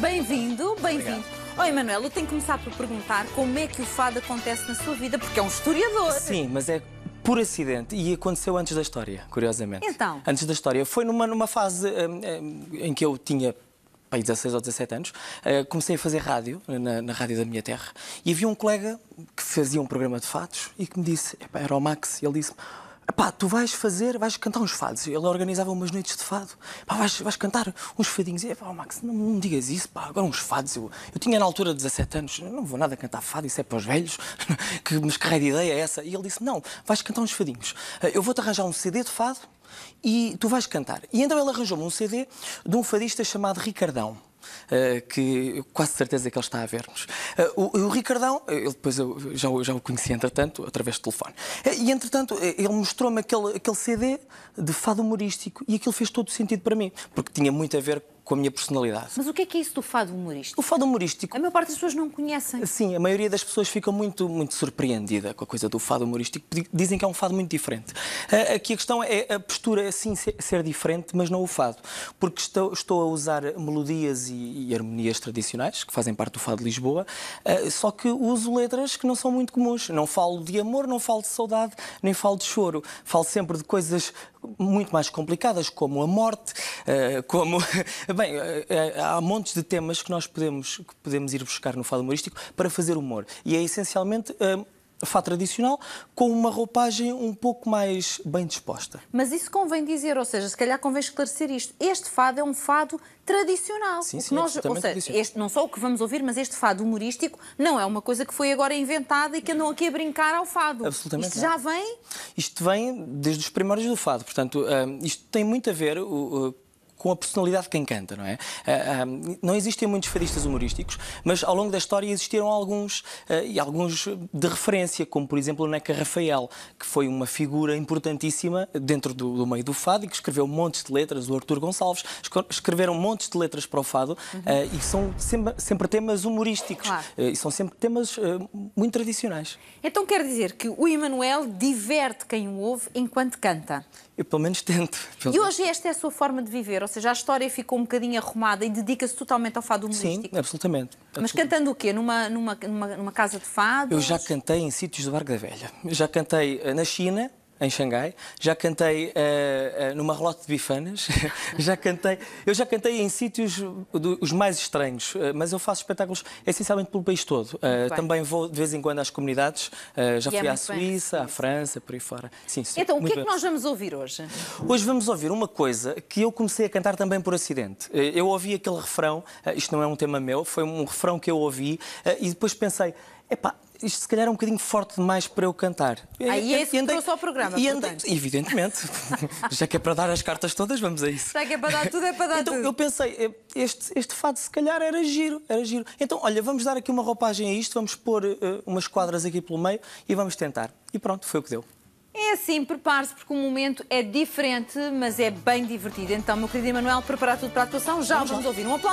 Bem-vindo, bem-vindo. Oi, Manuel, eu tenho que começar por perguntar como é que o fado acontece na sua vida, porque é um historiador. Sim, mas é por acidente e aconteceu antes da história, curiosamente. Então? Antes da história. Foi numa, numa fase hum, hum, em que eu tinha pai, 16 ou 17 anos, eh, comecei a fazer rádio, na, na, rádio da minha terra, e havia um colega que fazia um programa de fatos e que me disse, era o Max, e ele disse pá, tu vais fazer, vais cantar uns fados. Ele organizava umas noites de fado. Pá, vais, vais cantar uns fadinhos. E, pá, Max, não, não digas isso, pá, agora uns fados. Eu, eu tinha na altura 17 anos, não vou nada cantar fado, isso é para os velhos, que me escarrei de ideia é essa. E ele disse, não, vais cantar uns fadinhos. Eh, eu vou-te arranjar um CD de fado e tu vais cantar. E então ele arranjou-me um CD de um fadista chamado Ricardão. Eh, que quase certeza que ele está a ver-nos. Eh, o, o, Ricardão, eh, ele depois eu já, já o conheci entretanto, através de telefone. e entretanto, ele mostrou-me aquele, aquele CD de fado humorístico e aquilo fez todo sentido para mim, porque tinha muito a ver com a minha personalidade. Mas o que é que é isso do fado humorístico? O fado humorístico. A maior parte das pessoas não conhecem. Sim, a maioria das pessoas fica muito, muito surpreendida com a coisa do fado humorístico. Dizem que é um fado muito diferente. Aqui a questão é a postura, assim, ser diferente, mas não o fado. Porque estou, estou a usar melodias e, e, harmonias tradicionais, que fazem parte do fado de Lisboa, só que uso letras que não são muito comuns. Não falo de amor, não falo de saudade, nem falo de choro. Falo sempre de coisas muito mais complicadas, como a morte, eh, como. Bem, eh, eh, há montes de temas que nós podemos, que podemos ir buscar no fado humorístico para fazer humor. E é essencialmente Fado tradicional, com uma roupagem um pouco mais bem disposta. Mas isso convém dizer, ou seja, se calhar convém esclarecer isto. Este fado é um fado tradicional. Sim, sim, é nós, ou seja, este, não só o que vamos ouvir, mas este fado humorístico não é uma coisa que foi agora inventada e que andam aqui a brincar ao fado. Absolutamente. Isto não. já vem? Isto vem desde os primórdios do fado. Portanto, ah, isto tem muito a ver com a personalidade de quem canta, não é? Ah, ah, não existem muitos fadistas humorísticos, mas ao longo da história existiram alguns, ah, e alguns de referência, como por exemplo o Neca Rafael, que foi uma figura importantíssima dentro do, do meio do fado e que escreveu montes de letras, o Artur Gonçalves, escreveram montes de letras para o fado uhum. e são sempre, sempre temas humorísticos claro. e são sempre temas muito tradicionais. Então quer dizer que o Emanuel diverte quem o ouve enquanto canta? Eu pelo menos tento. Pelo e hoje esta é a sua forma de viver, seja, a história ficou um bocadinho arrumada e dedica-se totalmente ao fado humorístico. Sim, absolutamente. Mas cantando o quê? Numa, numa, numa, numa casa de fado? Eu já cantei em sítios do Barco da Velha. Eu já cantei eh, na China, em Xangai, já cantei uh, uh, numa relote de bifanas, já cantei, eu já cantei em sítios do, os mais estranhos, uh, mas eu faço espetáculos essencialmente pelo país todo. também vou de vez em quando às comunidades, já e é fui é à Suíça, bem. à França, por aí fora. Sim, sim, então, o que é que nós vamos ouvir hoje? Hoje vamos ouvir uma coisa que eu comecei a cantar também por acidente. eu ouvi aquele refrão, isto não é um tema meu, foi um refrão que eu ouvi e depois pensei, Epá, isto se calhar é um bocadinho forte demais para eu cantar. Aí é isso que trouxe ao programa, e andei, Evidentemente. Já que é para dar as cartas todas, vamos a isso. Já que é para dar tudo, é para dar então, tudo. Então eu pensei, eh, este, este fado se calhar era giro, era giro. Então, olha, vamos dar aqui uma roupagem a isto, vamos pôr uh, umas quadras aqui pelo meio e vamos tentar. E pronto, foi o que deu. É assim, prepare-se porque o momento é diferente, mas é bem divertido. Então, meu querido Emanuel, preparar tudo para a atuação. Já vamos, vamos ouvir um aplauso.